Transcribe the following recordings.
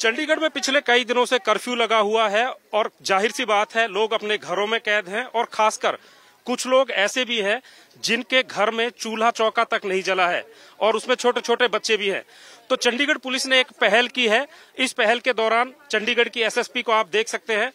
चंडीगढ़ में पिछले कई दिनों से कर्फ्यू लगा हुआ है और जाहिर सी बात है लोग अपने घरों में कैद हैं और खासकर कुछ लोग ऐसे भी हैं जिनके घर में चूल्हा चौका तक नहीं जला है और उसमें छोटे छोटे बच्चे भी हैं तो चंडीगढ़ पुलिस ने एक पहल की है इस पहल के दौरान चंडीगढ़ की एसएसपी को आप देख सकते हैं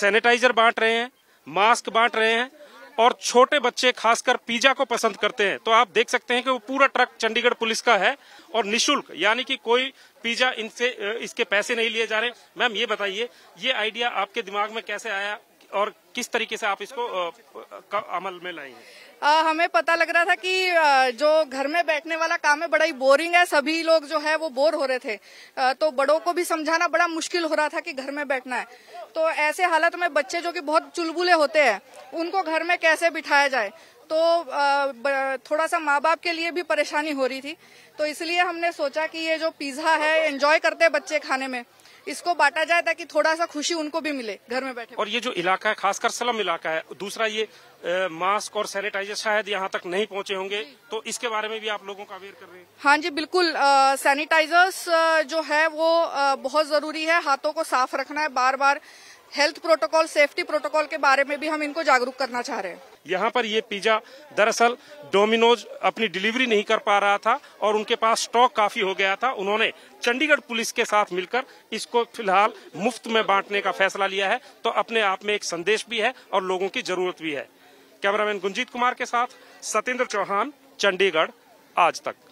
सैनिटाइजर बांट रहे हैं मास्क बांट रहे हैं और छोटे बच्चे खासकर पिज्जा को पसंद करते हैं तो आप देख सकते हैं कि वो पूरा ट्रक चंडीगढ़ पुलिस का है और निशुल्क यानी कि कोई पिज्जा इनसे इसके पैसे नहीं लिए जा रहे मैम ये बताइए ये आइडिया आपके दिमाग में कैसे आया और किस तरीके से आप इसको अमल में लाई आ, हमें पता लग रहा था कि जो घर में बैठने वाला काम है बड़ा ही बोरिंग है सभी लोग जो है वो बोर हो रहे थे तो बड़ों को भी समझाना बड़ा मुश्किल हो रहा था कि घर में बैठना है तो ऐसे हालत में बच्चे जो कि बहुत चुलबुले होते हैं उनको घर में कैसे बिठाया जाए तो थोड़ा सा माँ बाप के लिए भी परेशानी हो रही थी तो इसलिए हमने सोचा कि ये जो पिज्ज़ा है एंजॉय करते हैं बच्चे खाने में इसको बांटा जाए ताकि थोड़ा सा खुशी उनको भी मिले घर में बैठे और ये जो इलाका है खासकर सलम इलाका है दूसरा ये मास्क और सैनिटाइजर शायद यहाँ तक नहीं पहुँचे होंगे तो इसके बारे में भी आप लोगों का अवेयर कर रहे हैं हाँ जी बिल्कुल सैनिटाइजर्स जो है वो आ, बहुत जरूरी है हाथों को साफ रखना है बार बार हेल्थ प्रोटोकॉल सेफ्टी प्रोटोकॉल के बारे में भी हम इनको जागरूक करना चाह रहे हैं यहाँ पर ये पिज़्ज़ा दरअसल डोमिनोज अपनी डिलीवरी नहीं कर पा रहा था और उनके पास स्टॉक काफ़ी हो गया था उन्होंने चंडीगढ़ पुलिस के साथ मिलकर इसको फिलहाल मुफ्त में बांटने का फैसला लिया है तो अपने आप में एक संदेश भी है और लोगों की जरूरत भी है कैमरामैन गुंजीत कुमार के साथ सतेंद्र चौहान चंडीगढ़ आज तक